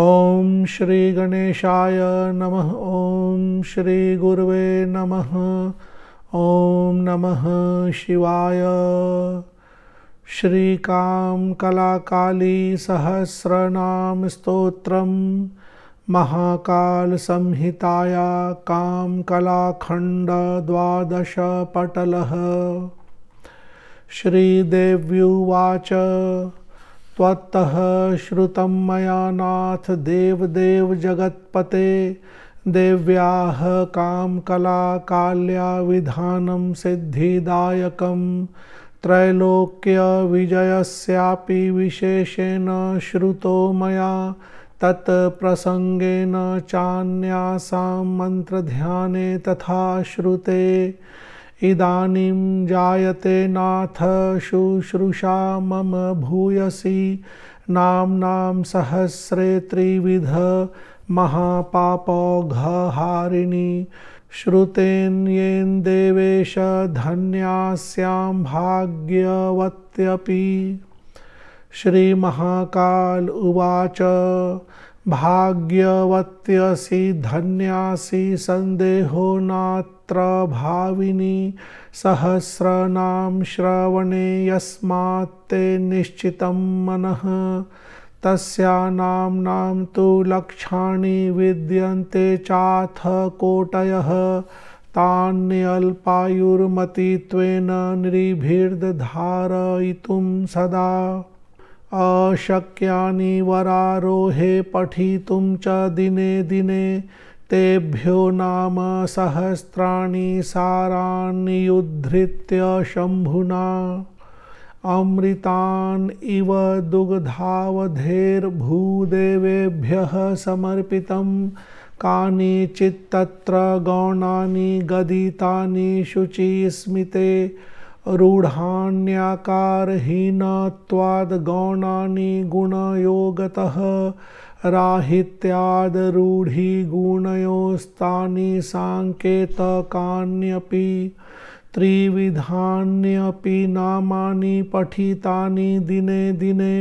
ओम श्री गणेशाय नमः ओम श्री श्रीगुर्वे नमः ओम नमः शिवाय सहस्रनाम श्रीकां कलाकालीसहस्रनाम स्तोत्रं महाकालसंहिताया द्वादश पटल श्रीदेव्युवाच श्रुत श्रुतं मया नाथ देवदेव जगत्पते देव्याः काम कला काल्या विधान सिद्धिदायक त्रैलोक्य विजय विशेषेण श्रुतो मया तत्प्रसङ्गेन चान्यासां मन्त्रध्याने तथा श्रुते इदानीं जायते नाथ शुश्रूषा मम भूयसी नाम्नां सहस्रे त्रिविध महापापौघहारिणी श्रुतेन्येन देवेश धन्यास्यां भाग्यवत्यपि श्रीमहाकाल उवाच भाग्यवत्यसी धन्यासी संदेहो नात्र भाविनी सहस्रनाम श्रवणे यस्मात्ते निश्चितं मनः तस्या नाम तु लक्षाणि विद्यन्ते चाथ कोटयः तान्यल्पायुर्मतित्वेन निरीभिर्दधारयितुं सदा अशक्यानि वरारोहे पठितुं च दिने दिने तेभ्यो नाम सहस्राणि साराणि उद्धृत्य शम्भुना अमृतान् इव दुग्धावधेर्भूदेवेभ्यः समर्पितं कानिचित्तत्र गौणानि गदितानि शुचिस्मिते रूढान्याकारहीनत्वाद्गौणानि गुणयोगतः राहित्यादरूढीगुणयोस्तानि साङ्केतकान्यपि त्रिविधान्यपि नामानि पठितानि दिने दिने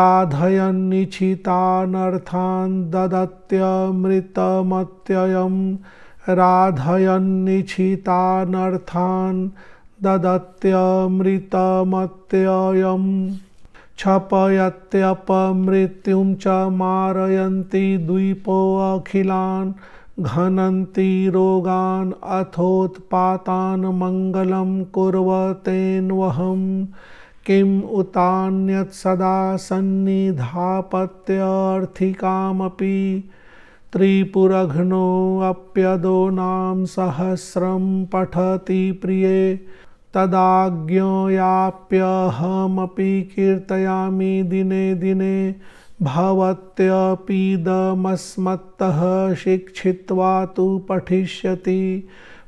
राधयन्निचितानर्थान् ददत्यमृतमत्ययं राधयन्निचितानर्थान् ददत्यामृतामत्यायं छपयत्यपमृत्युं च मारयन्ति द्वीपो अखिलान् घनन्ति रोगान् अथोत्पातान् मङ्गलं कुर्वतेन्वहम् किम् उतान्यत् उतान्यत्सदा सन्निधापत्यर्थिकामपि त्रिपुरघ्नोऽप्यदो नाम सहस्रं पठति प्रिये तदाज्ञयाप्यहमपि कीर्तयामी दिने दिने भवत्यपीदमस्मत्तः शिक्षित्वा तु पठिष्यति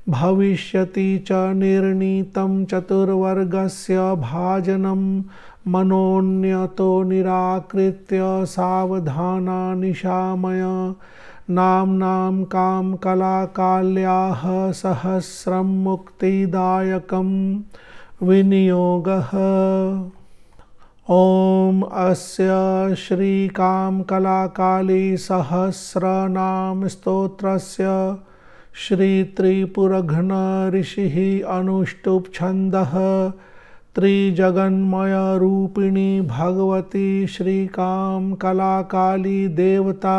भविष्यति च निर्णीतं चतुर्वर्गस्य भाजनं मनोन्यतो निराकृत्य सावधाना निशामय काम कला काल्या सहस्रम मुक्तिदायक विनियोग ओम अस्य श्री काम कला काली श्रीकां कलाकालीसहस्रनाम ऋषि अनुष्टुप छंद त्रिजगन्मय रूपिणी भगवती श्री काम कला काली देवता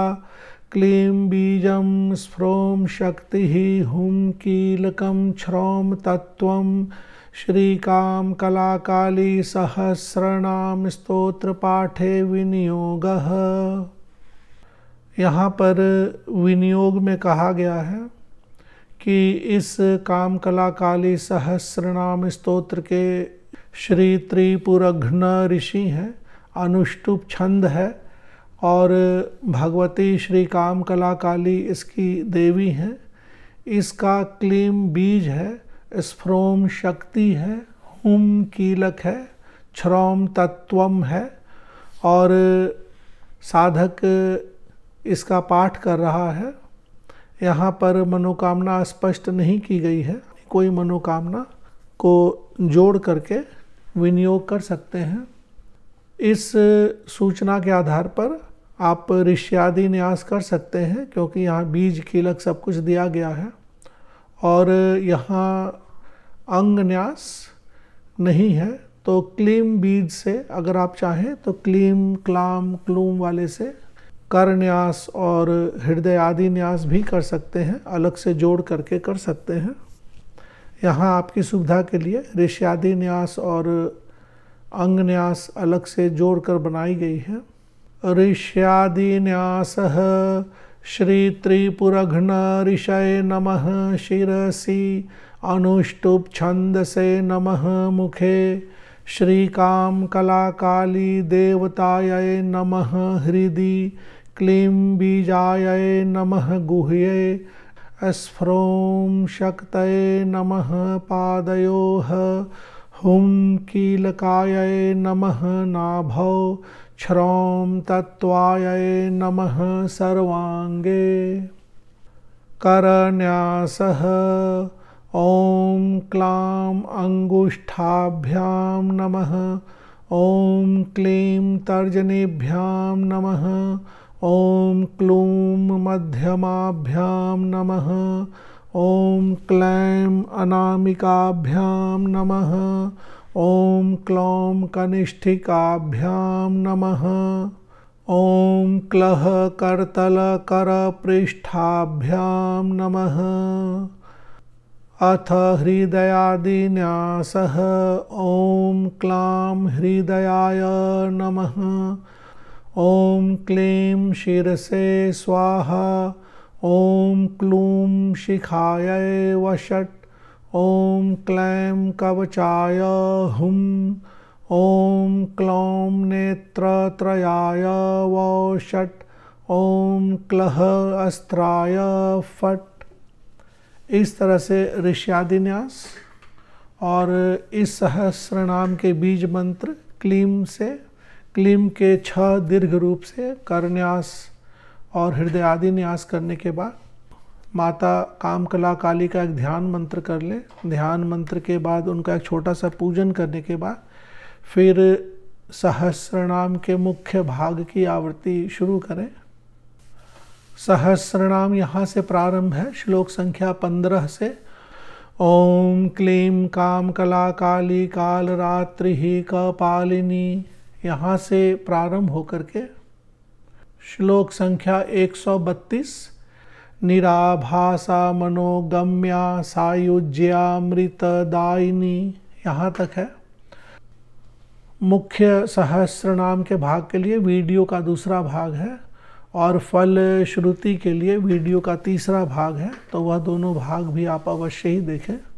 क्लीं बीजं स्फ्रों शक्तिः हुं कीलकं श्रौं तत्त्वं श्रीकां स्त्रोत्र पाठे विनियोगः यहाँ पर विनियोग में कहा गया है कि इस काम कला काली सहस्रनाम स्तोत्र के श्री त्रिपुरघ्न ऋषि हैं अनुष्टुप छंद है और भगवती श्री काम कला काली इसकी देवी हैं इसका क्लीम बीज है स्फ्रोम शक्ति है हुम कीलक है छ्रोम तत्वम है और साधक इसका पाठ कर रहा है यहाँ पर मनोकामना स्पष्ट नहीं की गई है कोई मनोकामना को जोड़ करके विनियोग कर सकते हैं इस सूचना के आधार पर आप ऋष्यादि न्यास कर सकते हैं क्योंकि यहाँ बीज खिलक सब कुछ दिया गया है और यहाँ अंग न्यास नहीं है तो क्लीम बीज से अगर आप चाहें तो क्लीम क्लाम क्लूम वाले से कर न्यास और हृदय आदि न्यास भी कर सकते हैं अलग से जोड़ करके कर सकते हैं यहाँ आपकी सुविधा के लिए ऋष्यादि न्यास और अंग न्यास अलग से जोड़कर बनाई गई है ऋष्यादिन्यासः श्रीत्रिपुरघ्नऋषये नम शिरसि अनुष्टुप छंदसे नम मुखे श्रीकां कलाकाली देवताय नम हृदय क्लीं बीजा नम गुह्य स्फ्रों शक्त नम पादयोह हुं कीलकायै नमः नाभौ श्रौं तत्त्वायै नमः सर्वाङ्गे करन्यासः ॐ क्लां अङ्गुष्ठाभ्यां नमः ॐ क्लीं तर्जनीभ्यां नमः ॐ क्लूं मध्यमाभ्यां नमः ओम क्लैम अनामिकाभ्याम नमः ओम क्लौं कनिष्ठिकाभ्याम नमः ओम क्लह करतल कर पृष्ठाभ्याम नमः अथ हृदयादिन्यासः ओम क्लाम हृदयाय नमः ओम क्लीम शिरसे स्वाहा ॐ क्लूं व वषट् ओम क्लैं कवचाय हुम ओम क्लौं नेत्रत्रयाय वषट् ओम क्लह अस्त्राय फट इस तरह से ऋष्यादिन्यास और इस सहस्र नाम के बीज मंत्र क्लीम से क्लीम के छह दीर्घ रूप से करन्यास और हृदय आदि न्यास करने के बाद माता कामकला काली का एक ध्यान मंत्र कर ले ध्यान मंत्र के बाद उनका एक छोटा सा पूजन करने के बाद फिर सहस्रनाम के मुख्य भाग की आवृत्ति शुरू करें सहस्रनाम यहाँ से प्रारंभ है श्लोक संख्या पंद्रह से ओम क्लीम काम कला काली काल रात्रि ही कपालिनी का यहाँ से प्रारंभ होकर के श्लोक संख्या 132 निराभासा मनोगम्या दायिनी यहाँ तक है मुख्य सहस्र नाम के भाग के लिए वीडियो का दूसरा भाग है और फल श्रुति के लिए वीडियो का तीसरा भाग है तो वह दोनों भाग भी आप अवश्य ही देखें